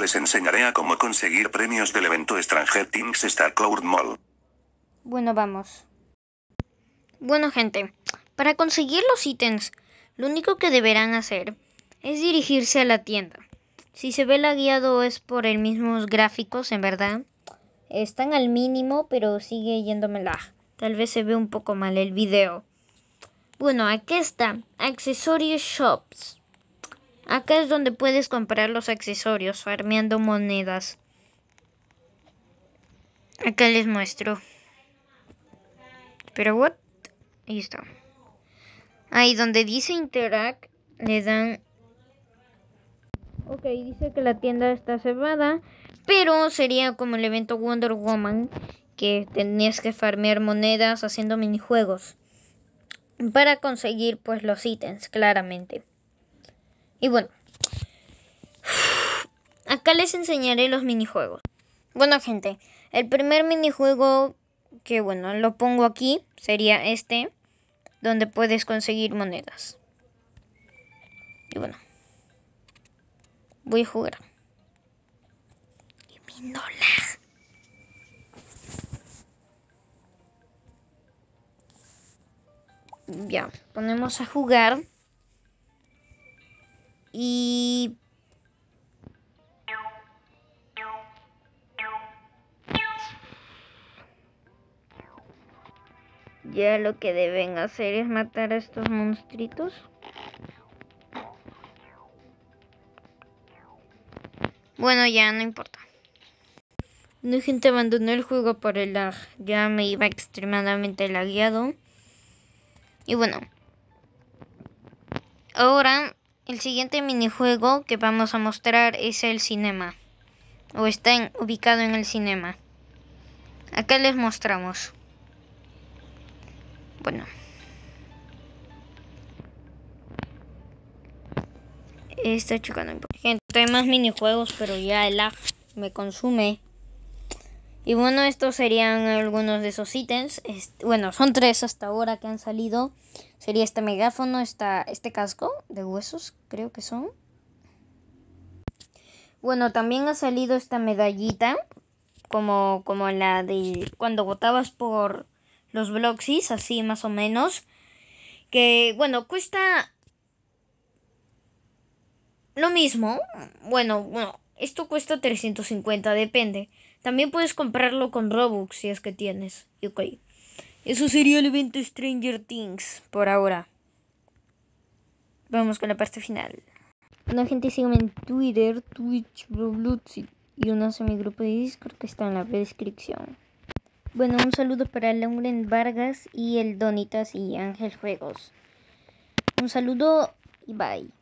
les enseñaré a cómo conseguir premios del evento Stranger Star Court Mall. Bueno, vamos. Bueno, gente, para conseguir los ítems, lo único que deberán hacer es dirigirse a la tienda. Si se ve guiado es por el mismos gráficos, en verdad. Están al mínimo, pero sigue yéndomela. Tal vez se ve un poco mal el video. Bueno, aquí está. Accesorios Shops. Acá es donde puedes comprar los accesorios farmeando monedas. Acá les muestro. Pero what? Ahí está. Ahí donde dice Interact le dan... Ok, dice que la tienda está cerrada. Pero sería como el evento Wonder Woman. Que tenías que farmear monedas haciendo minijuegos. Para conseguir pues los ítems, claramente. Y bueno, acá les enseñaré los minijuegos. Bueno, gente, el primer minijuego que, bueno, lo pongo aquí sería este, donde puedes conseguir monedas. Y bueno, voy a jugar. Y mi dólar. Ya, ponemos a jugar. Y... Ya lo que deben hacer es matar a estos monstruitos. Bueno, ya no importa. No, gente, abandonó el juego por el lag. Ya me iba extremadamente lagueado. Y bueno. Ahora el siguiente minijuego que vamos a mostrar es el cinema. O está ubicado en el cinema. Acá les mostramos. Bueno. Está chocando. Gente, hay más minijuegos, pero ya el lag me consume. Y bueno, estos serían algunos de esos ítems. bueno, son tres hasta ahora que han salido. Sería este megáfono, este casco de huesos, creo que son. Bueno, también ha salido esta medallita, como, como la de cuando votabas por los Bloxys, así más o menos. Que, bueno, cuesta lo mismo. Bueno, bueno, esto cuesta 350, depende. También puedes comprarlo con Robux si es que tienes. Ok. Eso sería el evento Stranger Things por ahora. Vamos con la parte final. Una gente, síganme en Twitter, Twitch, Roblox y unos a mi grupo de Discord que está en la descripción. Bueno, un saludo para Lauren Vargas y el Donitas y Ángel Juegos. Un saludo y bye.